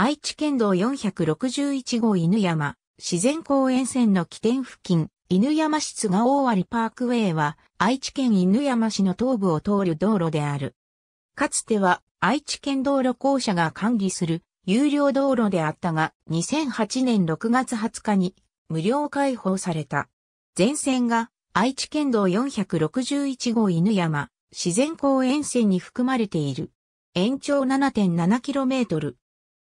愛知県道461号犬山、自然公園線の起点付近、犬山室が大割パークウェイは、愛知県犬山市の東部を通る道路である。かつては、愛知県道路公社が管理する、有料道路であったが、2008年6月20日に、無料開放された。全線が、愛知県道461号犬山、自然公園線に含まれている。延長 7.7km、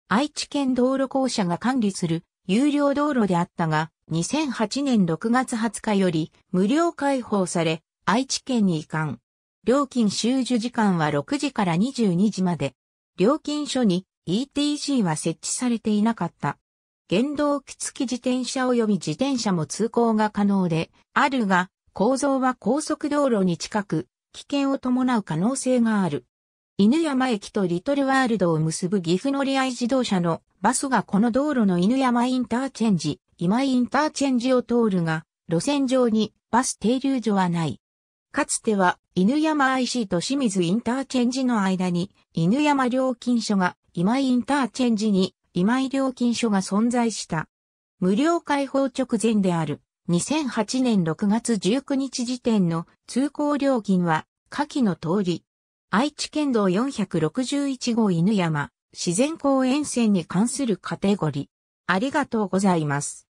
愛知県道路公社が管理する有料道路であったが、2008年6月20日より無料開放され、愛知県に移管。料金収受時間は6時から22時まで。料金所に ETC は設置されていなかった。原動機付き自転車及び自転車も通行が可能で、あるが、構造は高速道路に近く、危険を伴う可能性がある。犬山駅とリトルワールドを結ぶ岐阜乗り合い自動車のバスがこの道路の犬山インターチェンジ、今井インターチェンジを通るが、路線上にバス停留所はない。かつては犬山 IC と清水インターチェンジの間に犬山料金所が今井インターチェンジに今井料金所が存在した。無料開放直前である2008年6月19日時点の通行料金は下記の通り愛知県道461号犬山自然公園線に関するカテゴリー。ありがとうございます。